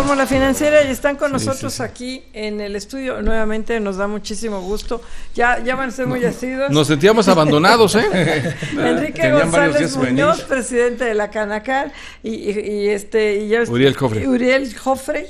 como la Financiera y están con nosotros aquí en el estudio. Nuevamente nos da muchísimo gusto. Ya, ya van a ser muy Nos sentíamos abandonados, ¿eh? Enrique González Muñoz, presidente de la Canacar, y, este Uriel Jofre. Uriel Jofre,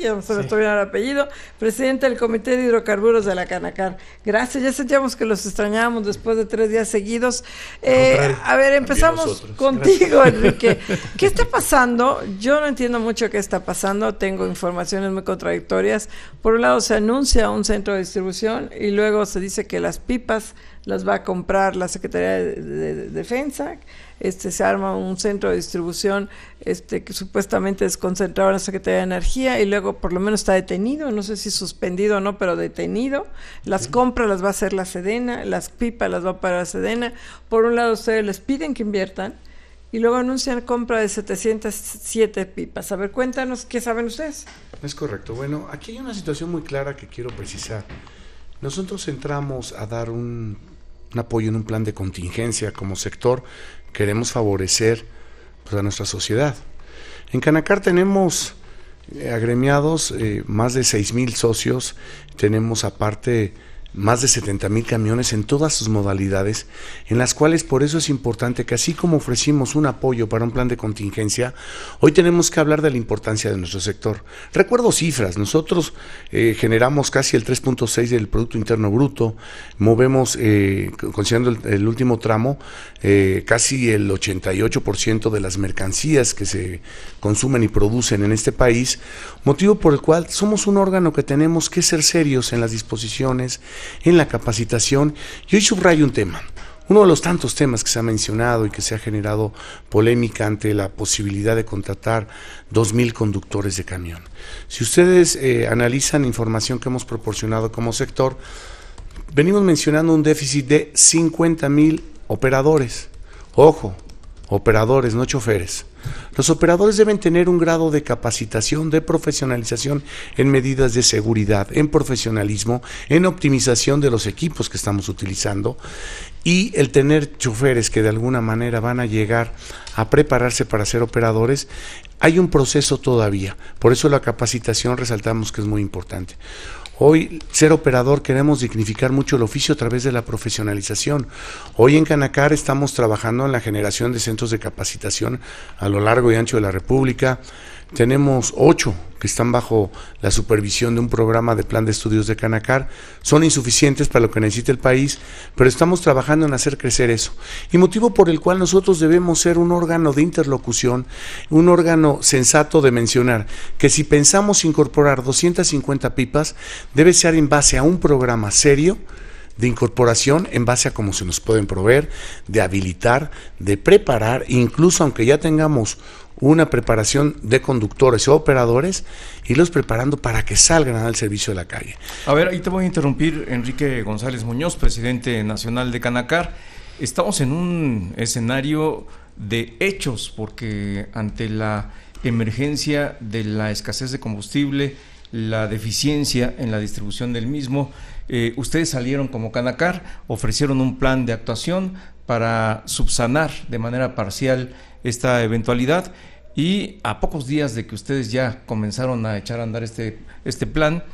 ya no se me estoy el apellido, presidente del Comité de Hidrocarburos de la Canacar. Gracias, ya sentíamos que los extrañábamos después de tres días seguidos. Eh, a ver, empezamos contigo, Enrique. ¿Qué está pasando? Yo no entiendo mucho qué está pasando tengo informaciones muy contradictorias. Por un lado se anuncia un centro de distribución y luego se dice que las pipas las va a comprar la Secretaría de, Defensa. Este, se arma un centro de distribución este, que supuestamente es concentrado en la Secretaría de Energía y luego por lo menos está detenido, no sé si suspendido o no, pero detenido. Las compras las va a hacer la Sedena, las pipas las va a parar la Sedena. Por un lado ustedes les piden que inviertan, y luego anuncian compra de 707 pipas. A ver, cuéntanos qué saben ustedes. Es correcto. Bueno, aquí hay una situación muy clara que quiero precisar. Nosotros entramos a dar un, apoyo en un plan de contingencia como sector. Queremos favorecer pues, a nuestra sociedad. En Canacar tenemos eh, agremiados, eh, más de mil socios. Tenemos aparte más de 70 mil camiones en todas sus modalidades, en las cuales por eso es importante que así como ofrecimos un apoyo para un plan de contingencia, hoy tenemos que hablar de la importancia de nuestro sector. Recuerdo cifras, nosotros eh, generamos casi el 3.6 del Producto Interno Bruto, movemos, eh, considerando el, último tramo, eh, casi el 88% de las mercancías que se consumen y producen en este país, motivo por el cual somos un órgano que tenemos que ser serios en las disposiciones, en la capacitación. Y hoy subrayo un tema. Uno de los tantos temas que se ha mencionado y que se ha generado polémica ante la posibilidad de contratar 2.000 conductores de camión. Si ustedes eh, analizan información que hemos proporcionado como sector, venimos mencionando un déficit de 50.000 operadores. Ojo, operadores, no choferes. Los operadores deben tener un grado de capacitación, de profesionalización en medidas de seguridad, en profesionalismo, en optimización de los equipos que estamos utilizando y el tener choferes que de alguna manera van a llegar a prepararse para ser operadores, hay un proceso todavía. Por eso la capacitación resaltamos que es muy importante. Hoy, ser operador, queremos dignificar mucho el oficio a través de la profesionalización. Hoy en Canacar estamos trabajando en la generación de centros de capacitación a lo largo y ancho de la República. Tenemos ocho que están bajo la supervisión de un programa de plan de estudios de Canacar. Son insuficientes para lo que necesita el país, pero estamos trabajando en hacer crecer eso. Y motivo por el cual nosotros debemos ser un órgano de interlocución, un órgano sensato de mencionar que si pensamos incorporar 250 pipas, debe ser en base a un programa serio de incorporación en base a cómo se nos pueden proveer, de habilitar, de preparar, incluso aunque ya tengamos una preparación de conductores o operadores, y los preparando para que salgan al servicio de la calle. A ver, ahí te voy a interrumpir, Enrique González Muñoz, presidente nacional de Canacar. Estamos en un escenario de hechos, porque ante la emergencia de la escasez de combustible, la deficiencia en la distribución del mismo, eh, ustedes salieron como Canacar, ofrecieron un plan de actuación para subsanar de manera parcial esta eventualidad. Y a pocos días de que ustedes ya comenzaron a echar a andar este, este plan,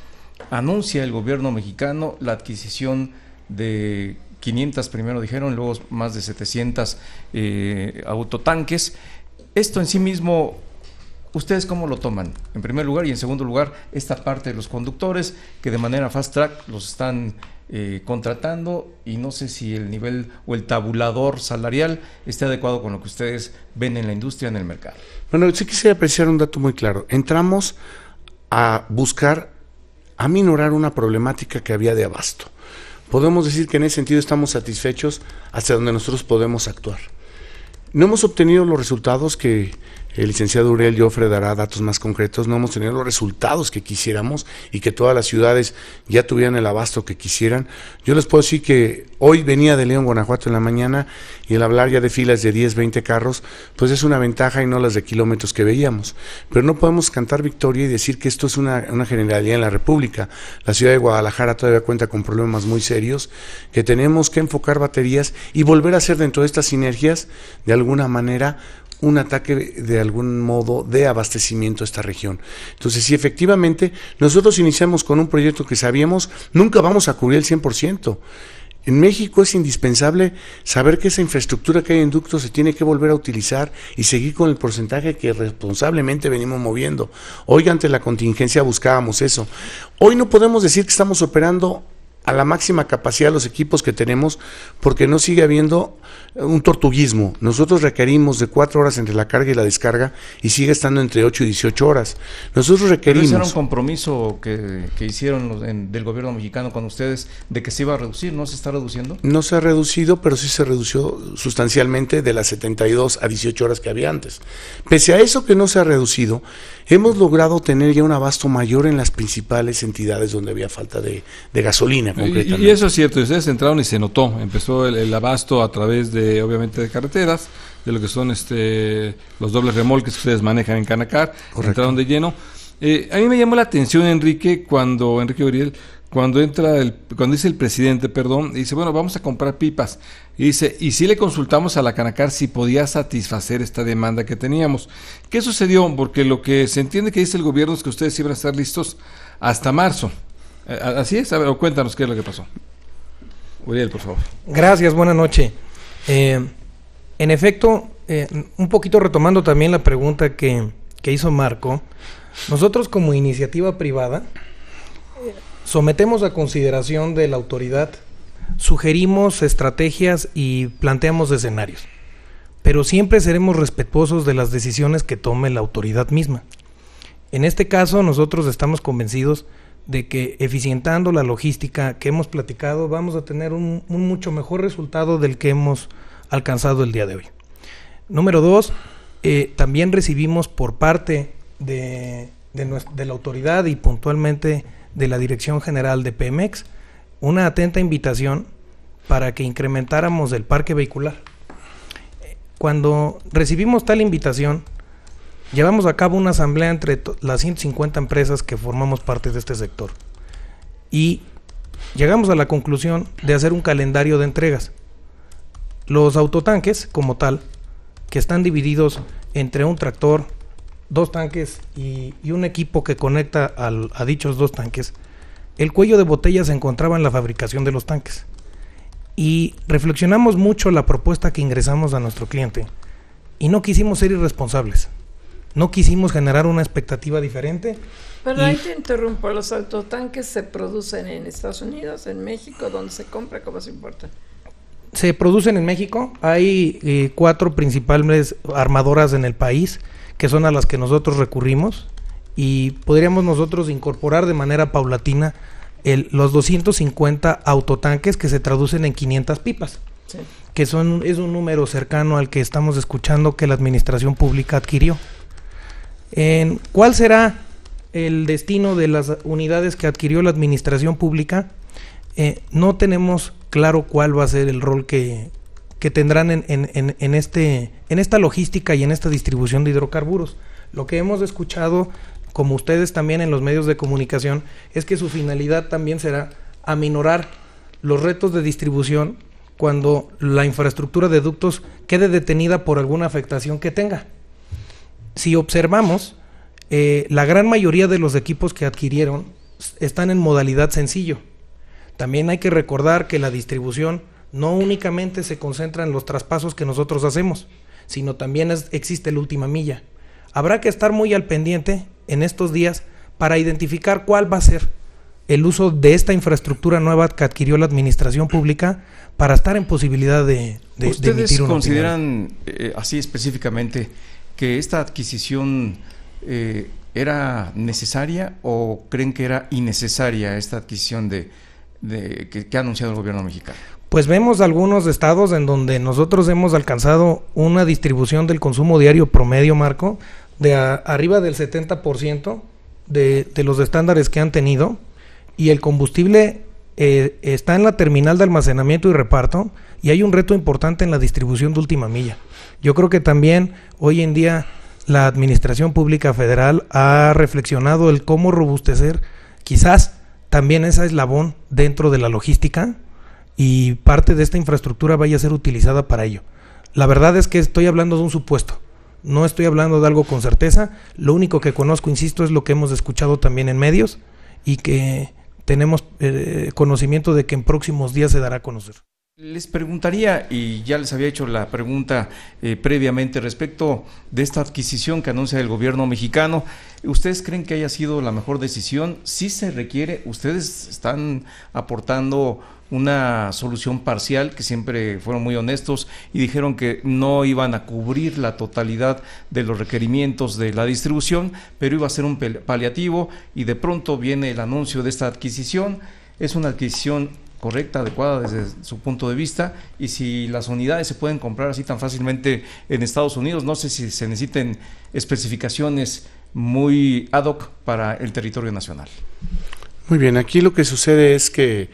anuncia el gobierno mexicano la adquisición de 500, primero dijeron, luego más de 700 eh, autotanques. Esto en sí mismo, ¿ustedes cómo lo toman? En primer lugar y en segundo lugar, esta parte de los conductores que de manera fast track los están eh, contratando y no sé si el nivel o el tabulador salarial esté adecuado con lo que ustedes ven en la industria, en el mercado. Bueno, sí quisiera apreciar un dato muy claro. Entramos a buscar a minorar una problemática que había de abasto. Podemos decir que en ese sentido estamos satisfechos hacia donde nosotros podemos actuar. No hemos obtenido los resultados que el licenciado Uriel Joffre dará datos más concretos. No hemos tenido los resultados que quisiéramos y que todas las ciudades ya tuvieran el abasto que quisieran. Yo les puedo decir que hoy venía de León, Guanajuato en la mañana y el hablar ya de filas de 10, 20 carros, pues es una ventaja y no las de kilómetros que veíamos. Pero no podemos cantar victoria y decir que esto es una, una generalidad en la República. La ciudad de Guadalajara todavía cuenta con problemas muy serios, que tenemos que enfocar baterías y volver a hacer dentro de estas sinergias, de alguna manera, un ataque de algún modo de abastecimiento a esta región. Entonces, si efectivamente nosotros iniciamos con un proyecto que sabíamos, nunca vamos a cubrir el 100%. En México es indispensable saber que esa infraestructura que hay en ducto se tiene que volver a utilizar y seguir con el porcentaje que responsablemente venimos moviendo. Hoy ante la contingencia buscábamos eso. Hoy no podemos decir que estamos operando a la máxima capacidad de los equipos que tenemos porque no sigue habiendo un tortuguismo. Nosotros requerimos de cuatro horas entre la carga y la descarga y sigue estando entre 8 y 18 horas. Nosotros requerimos... era un compromiso que, hicieron del gobierno mexicano con ustedes de que se iba a reducir, ¿no se está reduciendo? No se ha reducido, pero sí se redució sustancialmente de las 72 a 18 horas que había antes. Pese a eso que no se ha reducido, hemos logrado tener ya un abasto mayor en las principales entidades donde había falta de gasolina y, eso es cierto, ustedes entraron y se notó, empezó el, abasto a través de, obviamente, de carreteras, de lo que son este los dobles remolques que ustedes manejan en Canacar, entraron de lleno. Eh, a mí me llamó la atención, Enrique, cuando Enrique Uriel, cuando entra el, cuando dice el presidente, perdón, dice, bueno, vamos a comprar pipas. Y dice, y si le consultamos a la Canacar si podía satisfacer esta demanda que teníamos. ¿Qué sucedió? Porque lo que se entiende que dice el gobierno es que ustedes iban a estar listos hasta marzo. Eh, así es, a cuéntanos qué es lo que pasó. Uriel, por favor. Gracias, buena noche. Eh, en efecto, eh, un poquito retomando también la pregunta que, que hizo Marco, nosotros como iniciativa privada sometemos a consideración de la autoridad, sugerimos estrategias y planteamos escenarios, pero siempre seremos respetuosos de las decisiones que tome la autoridad misma. En este caso, nosotros estamos convencidos de que eficientando la logística que hemos platicado vamos a tener un, mucho mejor resultado del que hemos alcanzado el día de hoy. Número dos, eh, también recibimos por parte de, de, la autoridad y puntualmente de la Dirección General de Pemex una atenta invitación para que incrementáramos el parque vehicular. Cuando recibimos tal invitación, Llevamos a cabo una asamblea entre las 150 empresas que formamos parte de este sector y llegamos a la conclusión de hacer un calendario de entregas. Los autotanques, como tal, que están divididos entre un tractor, dos tanques y, un equipo que conecta a dichos dos tanques, el cuello de botella se encontraba en la fabricación de los tanques. Y reflexionamos mucho la propuesta que ingresamos a nuestro cliente y no quisimos ser irresponsables. No quisimos generar una expectativa diferente. Pero ahí te interrumpo, los autotanques se producen en Estados Unidos, en México, donde se compra, ¿cómo se importa? Se producen en México, hay eh, cuatro principales armadoras en el país, que son a las que nosotros recurrimos, y podríamos nosotros incorporar de manera paulatina los 250 autotanques que se traducen en 500 pipas. que son, es un número cercano al que estamos escuchando que la administración pública adquirió. En, ¿Cuál será el destino de las unidades que adquirió la administración pública? Eh, no tenemos claro cuál va a ser el rol que, tendrán en, en, en, este, en esta logística y en esta distribución de hidrocarburos. Lo que hemos escuchado, como ustedes también en los medios de comunicación, es que su finalidad también será aminorar los retos de distribución cuando la infraestructura de ductos quede detenida por alguna afectación que tenga si observamos, eh, la gran mayoría de los equipos que adquirieron están en modalidad sencillo. También hay que recordar que la distribución no únicamente se concentra en los traspasos que nosotros hacemos, sino también existe la última milla. Habrá que estar muy al pendiente en estos días para identificar cuál va a ser el uso de esta infraestructura nueva que adquirió la administración pública para estar en posibilidad de, emitir consideran eh, así específicamente que esta adquisición eh, era necesaria o creen que era innecesaria esta adquisición de, que, ha anunciado el gobierno mexicano? Pues vemos algunos estados en donde nosotros hemos alcanzado una distribución del consumo diario promedio, Marco, de arriba del 70% de, de, los estándares que han tenido y el combustible eh, está en la terminal de almacenamiento y reparto y hay un reto importante en la distribución de última milla. Yo creo que también hoy en día la Administración Pública Federal ha reflexionado el cómo robustecer quizás también esa eslabón dentro de la logística y parte de esta infraestructura vaya a ser utilizada para ello. La verdad es que estoy hablando de un supuesto, no estoy hablando de algo con certeza, lo único que conozco, insisto, es lo que hemos escuchado también en medios y que tenemos eh, conocimiento de que en próximos días se dará a conocer. Les preguntaría, y ya les había hecho la pregunta eh, previamente respecto de esta adquisición que anuncia el gobierno mexicano, ¿ustedes creen que haya sido la mejor decisión? Si se requiere, ustedes están aportando una solución parcial, que siempre fueron muy honestos y dijeron que no iban a cubrir la totalidad de los requerimientos de la distribución, pero iba a ser un paliativo y de pronto viene el anuncio de esta adquisición. Es una adquisición correcta, adecuada desde su punto de vista, y si las unidades se pueden comprar así tan fácilmente en Estados Unidos, no sé si se necesiten especificaciones muy ad hoc para el territorio nacional. Muy bien, aquí lo que sucede es que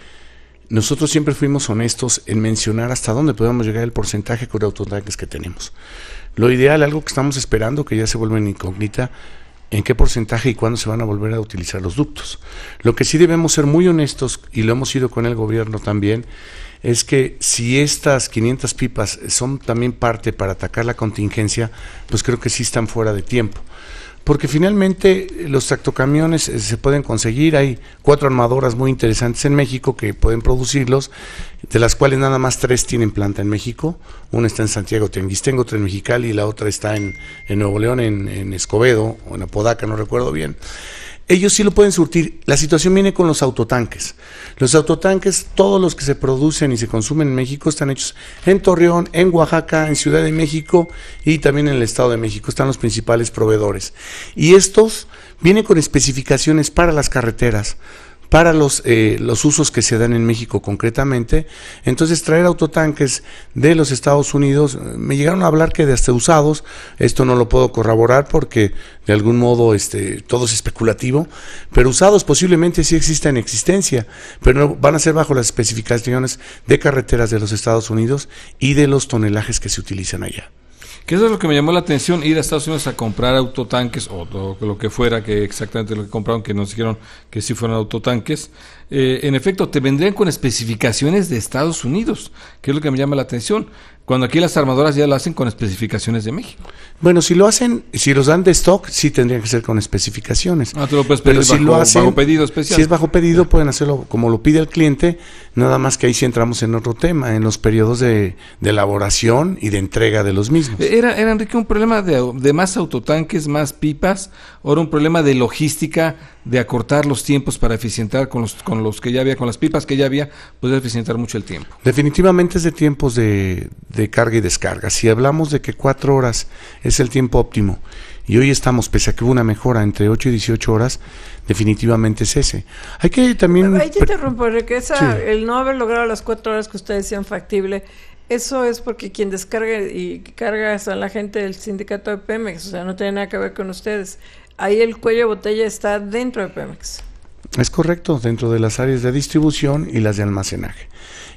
nosotros siempre fuimos honestos en mencionar hasta dónde podemos llegar el porcentaje con autotanques que tenemos. Lo ideal, algo que estamos esperando, que ya se vuelve incógnita, en qué porcentaje y cuándo se van a volver a utilizar los ductos. Lo que sí debemos ser muy honestos, y lo hemos sido con el gobierno también, es que si estas 500 pipas son también parte para atacar la contingencia, pues creo que sí están fuera de tiempo porque finalmente eh, los tractocamiones eh, se pueden conseguir, hay cuatro armadoras muy interesantes en México que pueden producirlos, de las cuales nada más tres tienen planta en México, una está en Santiago Tenguistengo, otra en Mexicali y la otra está en, Nuevo León, en, en Escobedo o en Apodaca, no recuerdo bien ellos sí lo pueden surtir. La situación viene con los autotanques. Los autotanques, todos los que se producen y se consumen en México, están hechos en Torreón, en Oaxaca, en Ciudad de México y también en el Estado de México. Están los principales proveedores. Y estos vienen con especificaciones para las carreteras, para los, eh, los usos que se dan en México concretamente. Entonces, traer autotanques de los Estados Unidos, eh, me llegaron a hablar que de hasta usados, esto no lo puedo corroborar porque de algún modo este, todo es especulativo, pero usados posiblemente sí existen en existencia, pero van a ser bajo las especificaciones de carreteras de los Estados Unidos y de los tonelajes que se utilizan allá. Que eso es lo que me llamó la atención, ir a Estados Unidos a comprar autotanques o todo lo que fuera, que exactamente lo que compraron, que nos dijeron que sí fueron autotanques, eh, en efecto, te vendrían con especificaciones de Estados Unidos, que es lo que me llama la atención. Cuando aquí las armadoras ya lo hacen con especificaciones de México. Bueno, si lo hacen, si los dan de stock, sí tendrían que ser con especificaciones. Ah, Pero si lo hacen, pedido Si es bajo pedido, pueden hacerlo como lo pide el cliente, nada más que ahí sí entramos en otro tema, en los periodos de, elaboración y de entrega de los mismos. Eh, era, Enrique, un problema de, de más autotanques, más pipas, ahora un problema de logística de acortar los tiempos para eficientar con los, con los que ya había, con las pipas que ya había, puede eficientar mucho el tiempo. Definitivamente es de tiempos de, carga y descarga. Si hablamos de que cuatro horas es el tiempo óptimo y hoy estamos, pese a que hubo una mejora entre 8 y 18 horas, definitivamente es ese. Hay que también... Ahí te el no haber logrado las cuatro horas que ustedes decían factible, eso es porque quien descarga y carga a la gente del sindicato de Pemex, o sea, no tiene nada que ver con ustedes ahí el cuello de botella está dentro de Pemex. Es correcto, dentro de las áreas de distribución y las de almacenaje.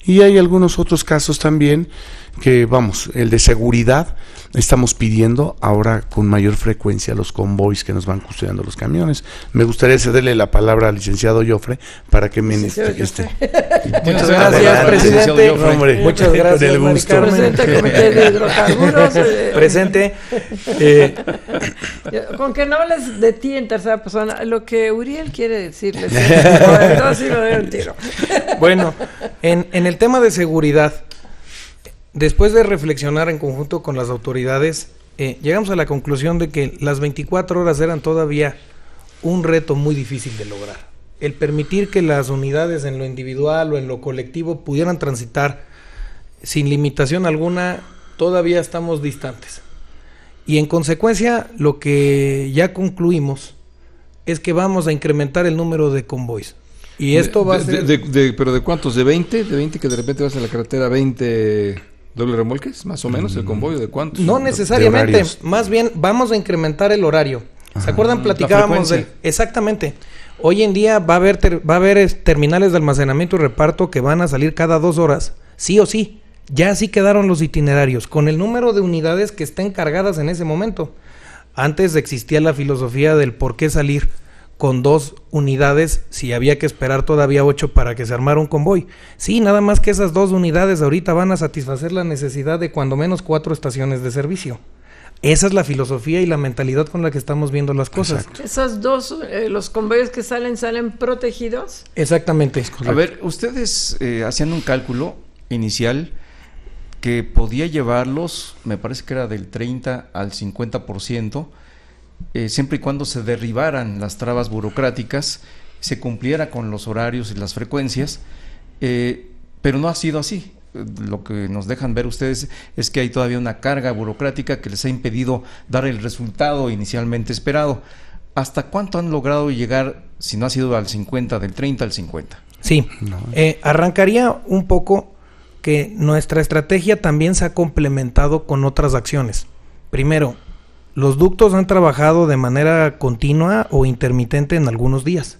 Y hay algunos otros casos también que, vamos, el de seguridad, estamos pidiendo ahora con mayor frecuencia los convoys que nos van custodiando los camiones. Me gustaría cederle la palabra al licenciado Jofre para que me esté. Este. Muchas gracias, presidente. Muchas gracias, Presidente, de Hidrocarburos. Eh. presente. Con que no hables de ti en tercera persona, lo que Uriel quiere decirles. Bueno, en, el tema de seguridad, después de reflexionar en conjunto con las autoridades, eh, llegamos a la conclusión de que las 24 horas eran todavía un reto muy difícil de lograr. El permitir que las unidades en lo individual o en lo colectivo pudieran transitar sin limitación alguna, todavía estamos distantes. Y en consecuencia, lo que ya concluimos es que vamos a incrementar el número de convoys. Y esto va a ser... ¿Pero de cuántos? ¿De 20? ¿De 20 que de repente vas a la carretera 20 doble remolques? Más o menos, el mm. convoy, ¿de cuántos? No necesariamente, más bien vamos a incrementar el horario. ¿Se ah, acuerdan? Platicábamos de... Exactamente. Hoy en día va a haber, va a haber eh, terminales de almacenamiento y reparto que van a salir cada dos horas, sí o sí. Ya así quedaron los itinerarios, con el número de unidades que estén cargadas en ese momento. Antes existía la filosofía del por qué salir con dos unidades si había que esperar todavía ocho para que se armara un convoy. Sí, nada más que esas dos unidades ahorita van a satisfacer la necesidad de cuando menos cuatro estaciones de servicio. Esa es la filosofía y la mentalidad con la que estamos viendo las cosas. Esas dos, eh, los convoyes que salen, salen protegidos. Exactamente. A ver, ustedes eh, haciendo un cálculo inicial que podía llevarlos, me parece que era del 30 al 50%, eh, siempre y cuando se derribaran las trabas burocráticas, se cumpliera con los horarios y las frecuencias, eh, pero no ha sido así. Lo que nos dejan ver ustedes es que hay todavía una carga burocrática que les ha impedido dar el resultado inicialmente esperado. ¿Hasta cuánto han logrado llegar, si no ha sido al 50, del 30 al 50? Sí, eh, arrancaría un poco que nuestra estrategia también se ha complementado con otras acciones. Primero, los ductos han trabajado de manera continua o intermitente en algunos días.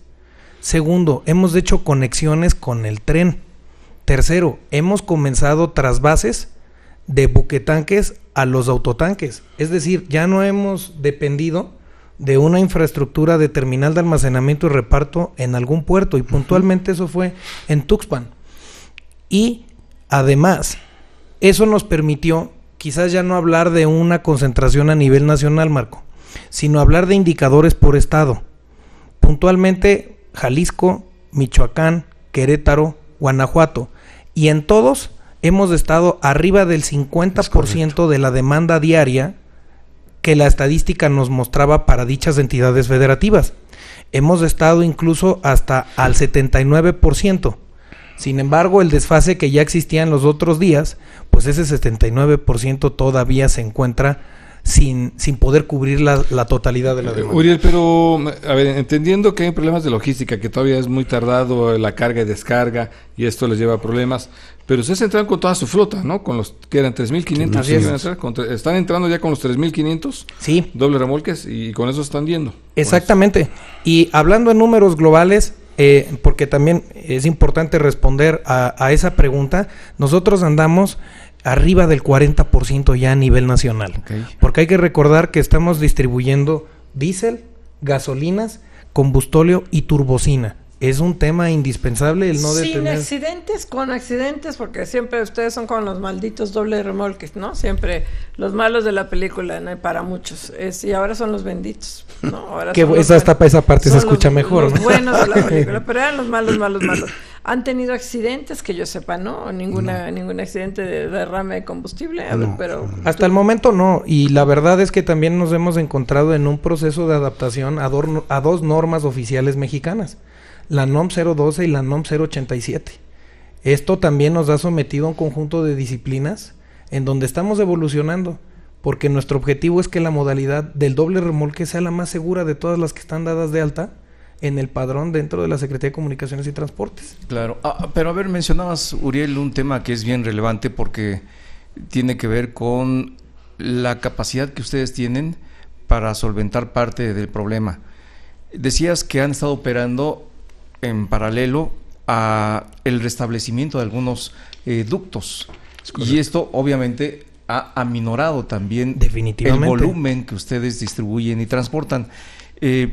Segundo, hemos hecho conexiones con el tren. Tercero, hemos comenzado trasvases de buquetanques a los autotanques. Es decir, ya no hemos dependido de una infraestructura de terminal de almacenamiento y reparto en algún puerto. Y puntualmente eso fue en Tuxpan. Y Además, eso nos permitió quizás ya no hablar de una concentración a nivel nacional, Marco, sino hablar de indicadores por estado. Puntualmente, Jalisco, Michoacán, Querétaro, Guanajuato. Y en todos hemos estado arriba del 50% de la demanda diaria que la estadística nos mostraba para dichas entidades federativas. Hemos estado incluso hasta al 79%. Sin embargo, el desfase que ya existía en los otros días, pues ese 79% todavía se encuentra sin, sin poder cubrir la, totalidad de la demanda. Uriel, pero a ver, entendiendo que hay problemas de logística, que todavía es muy tardado la carga y descarga, y esto les lleva a problemas, pero ustedes entran con toda su flota, ¿no? Con los que eran 3.500. Están entrando ya con los 3.500 sí. doble remolques y con eso están yendo. Exactamente. Y hablando en números globales, eh, porque también es importante responder a, esa pregunta, nosotros andamos arriba del 40% ya a nivel nacional. Porque hay que recordar que estamos distribuyendo diésel, gasolinas, combustóleo y turbocina es un tema indispensable el no detener. Sin accidentes, con accidentes, porque siempre ustedes son con los malditos doble remolques, ¿no? Siempre los malos de la película, ¿no? para muchos. Es, y ahora son los benditos, ¿no? Ahora que esa, esa parte se escucha mejor, los buenos de la pero eran los malos, malos, malos. ¿Han tenido accidentes que yo sepa, no? Ninguna, Ningún accidente de derrame de combustible, pero... Hasta el momento no, y la verdad es que también nos hemos encontrado en un proceso de adaptación a dos normas oficiales mexicanas la NOM 012 y la NOM 087. Esto también nos ha sometido a un conjunto de disciplinas en donde estamos evolucionando, porque nuestro objetivo es que la modalidad del doble remolque sea la más segura de todas las que están dadas de alta en el padrón dentro de la Secretaría de Comunicaciones y Transportes. Claro, ah, ah, pero a ver, mencionabas, Uriel, un tema que es bien relevante porque tiene que ver con la capacidad que ustedes tienen para solventar parte del problema. Decías que han estado operando en paralelo a el restablecimiento de algunos eh, ductos. y esto obviamente ha aminorado también Definitivamente. el volumen que ustedes distribuyen y transportan. Eh,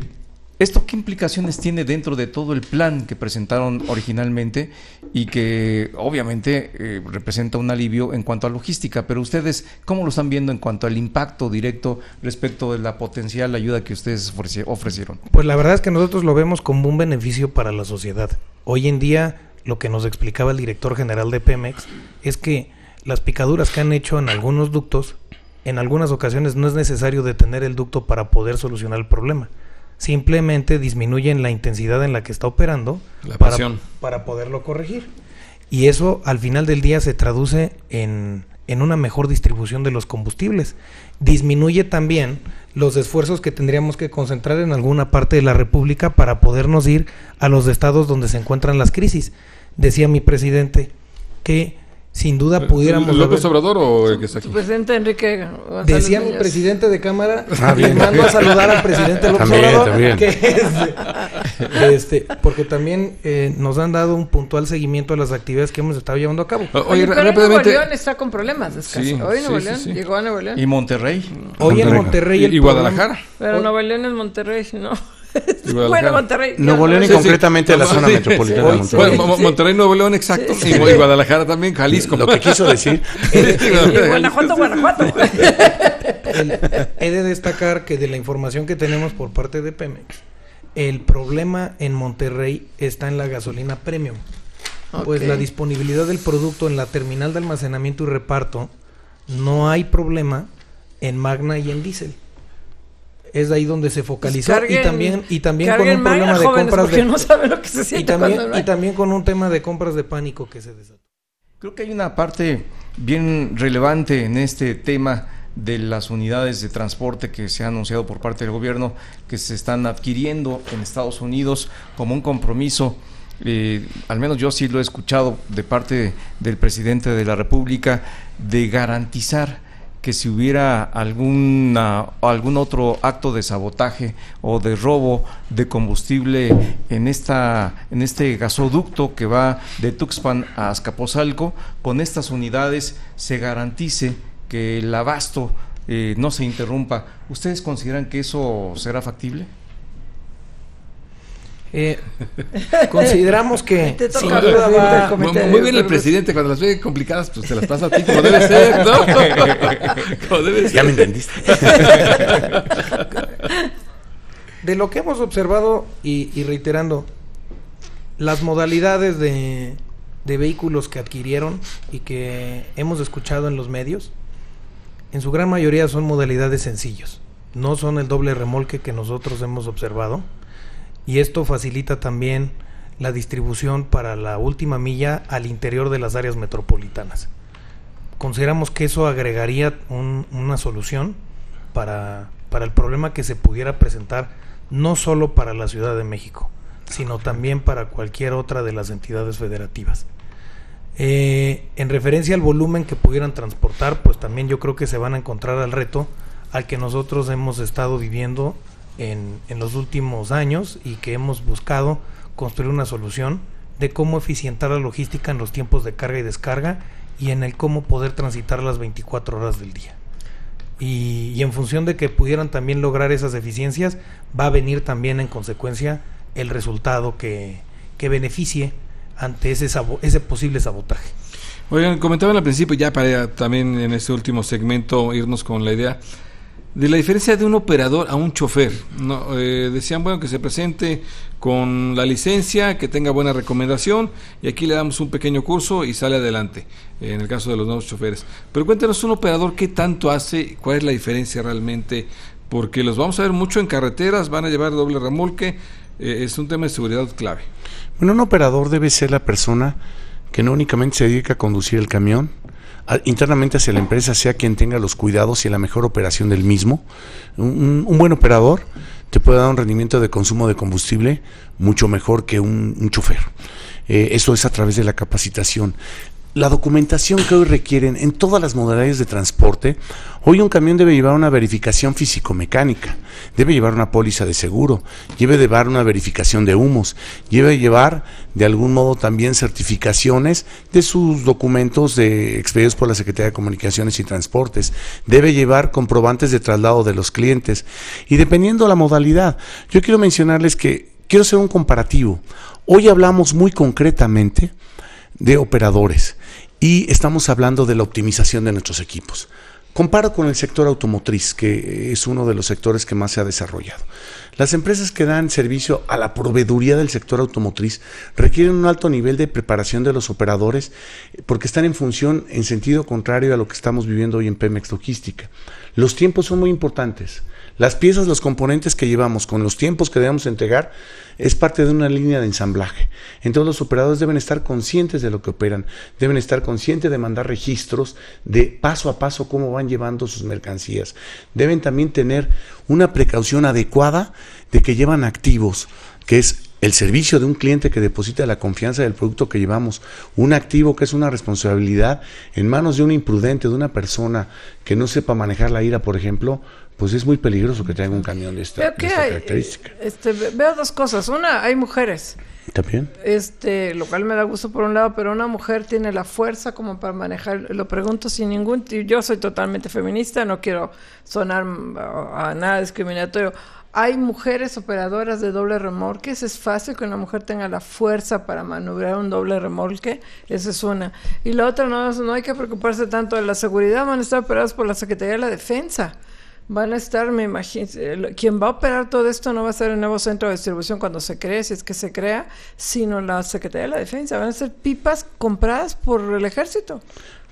¿Esto qué implicaciones tiene dentro de todo el plan que presentaron originalmente y que obviamente eh, representa un alivio en cuanto a logística? Pero ustedes, ¿cómo lo están viendo en cuanto al impacto directo respecto de la potencial ayuda que ustedes ofrecieron? Pues la verdad es que nosotros lo vemos como un beneficio para la sociedad. Hoy en día lo que nos explicaba el director general de Pemex es que las picaduras que han hecho en algunos ductos, en algunas ocasiones no es necesario detener el ducto para poder solucionar el problema simplemente disminuyen la intensidad en la que está operando la para, para, poderlo corregir. Y eso al final del día se traduce en, en una mejor distribución de los combustibles. Disminuye también los esfuerzos que tendríamos que concentrar en alguna parte de la República para podernos ir a los estados donde se encuentran las crisis. Decía mi presidente que sin duda eh, pudiéramos. ¿López Obrador o el que está aquí? presidente Enrique. González Decía mi presidente de Cámara, ah, mando a saludar al presidente López Obrador, también. que este, porque también eh, nos han dado un puntual seguimiento a las actividades que hemos estado llevando a cabo. Oye, Nuevo León está con problemas es Sí, Hoy Nuevo León llegó a Nuevo León. ¿Y Monterrey? Hoy en Monterrey. ¿Y, Guadalajara? Pero Nuevo León es Monterrey, ¿no? bueno, Monterrey. Nuevo León y concretamente la zona metropolitana de Monterrey. Bueno, Monterrey, Nuevo León, exacto. Y, Guadalajara también, Jalisco. Lo que quiso decir. Guanajuato, Guanajuato. He de destacar que de la información que tenemos por parte de Pemex, el problema en Monterrey está en la gasolina premium. Pues la disponibilidad del producto en la terminal de almacenamiento y reparto no hay problema en Magna y en diésel es ahí donde se focalizó y también y también con un problema tema de compras de pánico que se desató. Creo que hay una parte bien relevante en este tema de las unidades de transporte que se ha anunciado por parte del gobierno que se están adquiriendo en Estados Unidos como un compromiso eh, al menos yo sí lo he escuchado de parte del presidente de la República, de garantizar que si hubiera alguna, algún otro acto de sabotaje o de robo de combustible en, esta, en este gasoducto que va de Tuxpan a Azcapotzalco, con estas unidades se garantice que el abasto eh, no se interrumpa. ¿Ustedes consideran que eso será factible? Eh, consideramos que muy, bien el presidente cuando las ve complicadas pues te las pasa a ti como debe ser ya me entendiste de lo que hemos observado y, reiterando las modalidades de, de vehículos que adquirieron y que hemos escuchado en los medios en su gran mayoría son modalidades sencillos no son el doble remolque que nosotros hemos observado y esto facilita también la distribución para la última milla al interior de las áreas metropolitanas. Consideramos que eso agregaría una solución para, para el problema que se pudiera presentar no solo para la Ciudad de México, sino también para cualquier otra de las entidades federativas. Eh, en referencia al volumen que pudieran transportar, pues también yo creo que se van a encontrar al reto al que nosotros hemos estado viviendo en, en los últimos años y que hemos buscado construir una solución de cómo eficientar la logística en los tiempos de carga y descarga y en el cómo poder transitar las 24 horas del día. Y, en función de que pudieran también lograr esas eficiencias, va a venir también en consecuencia el resultado que, que beneficie ante ese, ese posible sabotaje. Oigan, comentaban al principio, ya para también en este último segmento irnos con la idea, de la diferencia de un operador a un chofer. No, eh, decían, bueno, que se presente con la licencia, que tenga buena recomendación, y aquí le damos un pequeño curso y sale adelante, en el caso de los nuevos choferes. Pero cuéntanos un operador, ¿qué tanto hace? ¿Cuál es la diferencia realmente? Porque los vamos a ver mucho en carreteras, van a llevar doble remolque, eh, es un tema de seguridad clave. Bueno, un operador debe ser la persona que no únicamente se dedica a conducir el camión, internamente hacia la empresa sea quien tenga los cuidados y la mejor operación del mismo. Un, buen operador te puede dar un rendimiento de consumo de combustible mucho mejor que un, chofer. Eh, eso es a través de la capacitación la documentación que hoy requieren en todas las modalidades de transporte, hoy un camión debe llevar una verificación físico-mecánica, debe llevar una póliza de seguro, debe llevar una verificación de humos, debe llevar de algún modo también certificaciones de sus documentos de, expedidos por la Secretaría de Comunicaciones y Transportes, debe llevar comprobantes de traslado de los clientes y dependiendo la modalidad, yo quiero mencionarles que quiero hacer un comparativo. Hoy hablamos muy concretamente de operadores y estamos hablando de la optimización de nuestros equipos. Comparo con el sector automotriz, que es uno de los sectores que más se ha desarrollado. Las empresas que dan servicio a la proveeduría del sector automotriz requieren un alto nivel de preparación de los operadores porque están en función en sentido contrario a lo que estamos viviendo hoy en Pemex Logística. Los tiempos son muy importantes. Las piezas, los componentes que llevamos con los tiempos que debemos entregar es parte de una línea de ensamblaje. Entonces los operadores deben estar conscientes de lo que operan, deben estar conscientes de mandar registros de paso a paso cómo van llevando sus mercancías. Deben también tener una precaución adecuada de que llevan activos, que es el servicio de un cliente que deposita la confianza del producto que llevamos, un activo que es una responsabilidad en manos de un imprudente, de una persona que no sepa manejar la ira, por ejemplo, pues es muy peligroso que traiga un camión de esta, característica. Este, veo dos cosas. Una, hay mujeres. También. Este, lo cual me da gusto por un lado, pero una mujer tiene la fuerza como para manejar. Lo pregunto sin ningún. Yo soy totalmente feminista, no quiero sonar mm, a nada discriminatorio hay mujeres operadoras de doble remolque. Es fácil que una mujer tenga la fuerza para maniobrar un doble remolque. Esa es una. Y la otra, no, no hay que preocuparse tanto de la seguridad. Van a estar operadas por la Secretaría de la Defensa van a estar, me imagino, quien va a operar todo esto no va a ser el nuevo centro de distribución cuando se cree, si es que se crea, sino la Secretaría de la Defensa. Van a ser pipas compradas por el ejército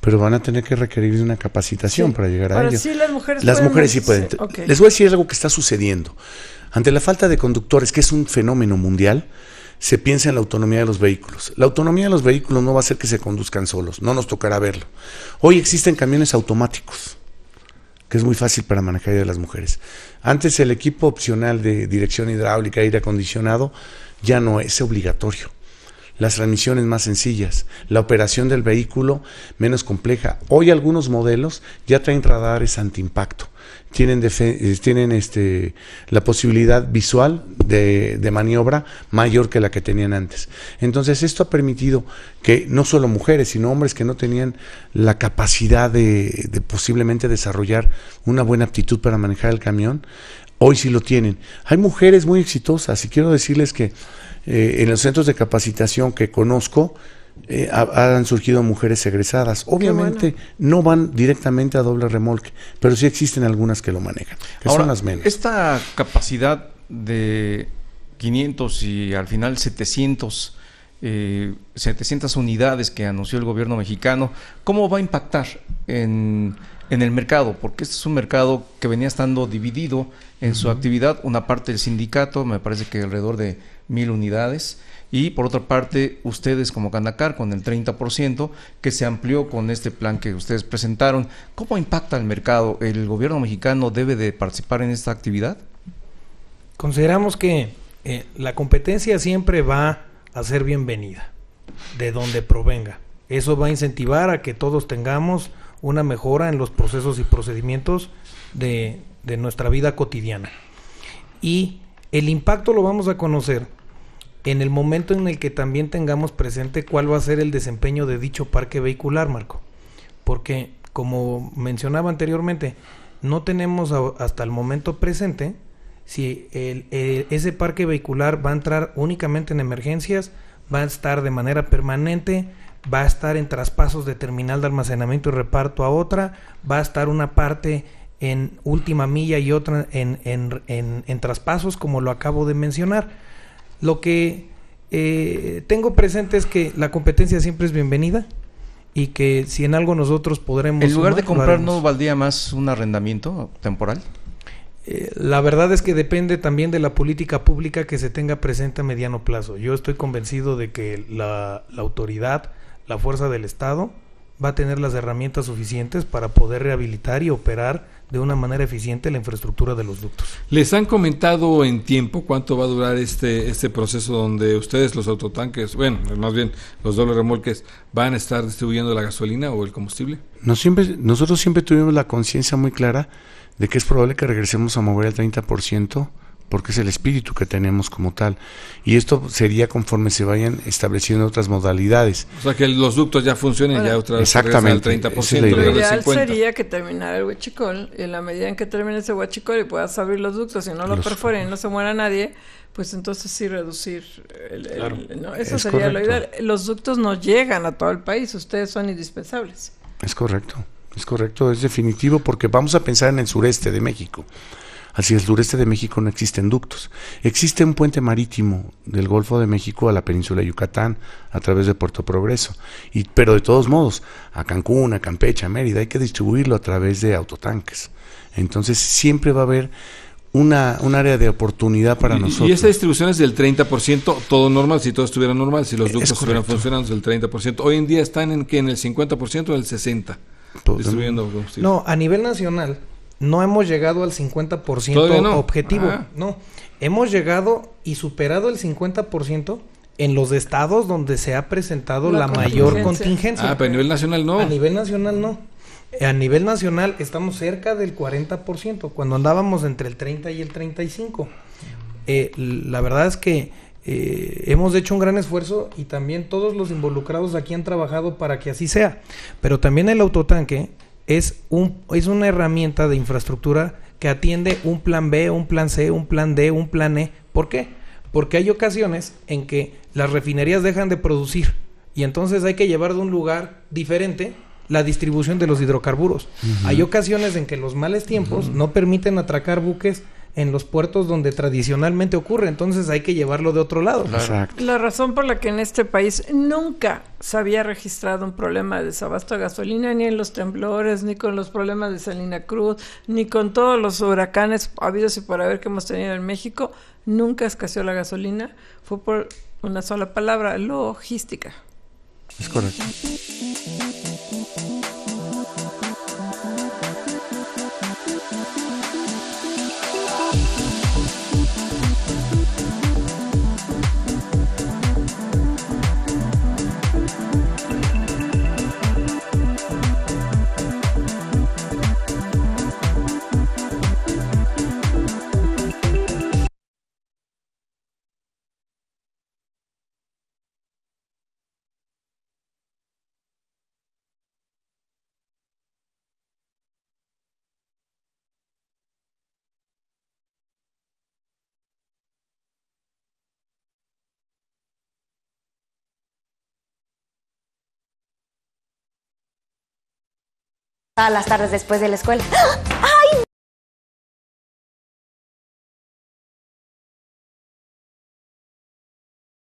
pero van a tener que requerir una capacitación para llegar a ello. Sí, las mujeres, sí pueden. Les voy a decir algo que está sucediendo. Ante la falta de conductores, que es un fenómeno mundial, se piensa en la autonomía de los vehículos. La autonomía de los vehículos no va a ser que se conduzcan solos, no nos tocará verlo. Hoy existen camiones automáticos, que es muy fácil para manejar de las mujeres. Antes el equipo opcional de dirección hidráulica, aire acondicionado, ya no es obligatorio las transmisiones más sencillas, la operación del vehículo menos compleja. Hoy algunos modelos ya traen radares antiimpacto, tienen, eh, tienen este, la posibilidad visual de, de maniobra mayor que la que tenían antes. Entonces esto ha permitido que no solo mujeres, sino hombres que no tenían la capacidad de, de posiblemente desarrollar una buena aptitud para manejar el camión, hoy sí lo tienen. Hay mujeres muy exitosas y quiero decirles que eh, en los centros de capacitación que conozco, eh, han surgido mujeres egresadas. Obviamente no van directamente a doble remolque, pero sí existen algunas que lo manejan, que son las menos. Esta capacidad de 500 y al final 700, 700 eh, unidades que anunció el gobierno mexicano, ¿cómo va a impactar en, el mercado? Porque este es un mercado que venía estando dividido en su actividad, una parte del sindicato, me parece que alrededor de mil unidades. Y por otra parte, ustedes como Canacar con el 30% que se amplió con este plan que ustedes presentaron. ¿Cómo impacta el mercado? ¿El gobierno mexicano debe de participar en esta actividad? Consideramos que eh, la competencia siempre va a ser bienvenida, de donde provenga. Eso va a incentivar a que todos tengamos una mejora en los procesos y procedimientos de, de nuestra vida cotidiana. Y el impacto lo vamos a conocer en el momento en el que también tengamos presente cuál va a ser el desempeño de dicho parque vehicular, Marco. Porque, como mencionaba anteriormente, no tenemos hasta el momento presente si ese parque vehicular va a entrar únicamente en emergencias, va a estar de manera permanente, va a estar en traspasos de terminal de almacenamiento y reparto a otra, va a estar una parte en última milla y otra en, en, en traspasos, como lo acabo de mencionar. Lo que eh, tengo presente es que la competencia siempre es bienvenida y que si en algo nosotros podremos... ¿En lugar de comprar no valdría más un arrendamiento temporal? Eh, la verdad es que depende también de la política pública que se tenga presente a mediano plazo. Yo estoy convencido de que la autoridad, la fuerza del Estado, va a tener las herramientas suficientes para poder rehabilitar y operar de una manera eficiente la infraestructura de los ductos. ¿Les han comentado en tiempo cuánto va a durar este, este proceso donde ustedes, los autotanques, bueno, más bien los dobles remolques, van a estar distribuyendo la gasolina o el combustible? siempre, nosotros siempre tuvimos la conciencia muy clara de que es probable que regresemos a mover el 30% porque es el espíritu que tenemos como tal. Y esto sería conforme se vayan estableciendo otras modalidades. O sea, que los ductos ya funcionen ya otra vez exactamente, al 30%. Lo ideal sería que terminara el huachicol, y en la medida en que termine ese huachicol y puedas abrir los ductos y no lo perforen, no se muera nadie, pues entonces sí reducir. eso sería lo ideal. Los ductos no llegan a todo el país, ustedes son indispensables. Es correcto, es correcto, es definitivo porque vamos a pensar en el sureste de México. Hacia el sureste de México no existen ductos. Existe un puente marítimo del Golfo de México a la península de Yucatán a través de Puerto Progreso. Y, pero de todos modos, a Cancún, a Campeche, a Mérida, hay que distribuirlo a través de autotanques. Entonces siempre va a haber una, un área de oportunidad para nosotros. Y esa distribución es del 30%, todo normal, si todo estuviera normal, si los ductos estuvieran funcionando, es del 30%. Hoy en día están en que en el 50% o en el 60%. Pues, distribuyendo No, a nivel nacional, no hemos llegado al 50% objetivo. No, hemos llegado y superado el 50% en los estados donde se ha presentado la, mayor contingencia. Ah, pero a nivel nacional no. A nivel nacional no. A nivel nacional estamos cerca del 40%, cuando andábamos entre el 30 y el 35. Eh, la verdad es que eh, hemos hecho un gran esfuerzo y también todos los involucrados aquí han trabajado para que así sea. Pero también el autotanque es, un, es una herramienta de infraestructura que atiende un plan B, un plan C, un plan D, un plan E. ¿Por qué? Porque hay ocasiones en que las refinerías dejan de producir y entonces hay que llevar de un lugar diferente la distribución de los hidrocarburos. Hay ocasiones en que los males tiempos no permiten atracar buques en los puertos donde tradicionalmente ocurre, entonces hay que llevarlo de otro lado. La razón por la que en este país nunca se había registrado un problema de desabasto de gasolina, ni en los temblores, ni con los problemas de Salina Cruz, ni con todos los huracanes habidos y por haber que hemos tenido en México, nunca escaseó la gasolina, fue por una sola palabra, logística. Es correcto. A las tardes después de la escuela. ¡Ah!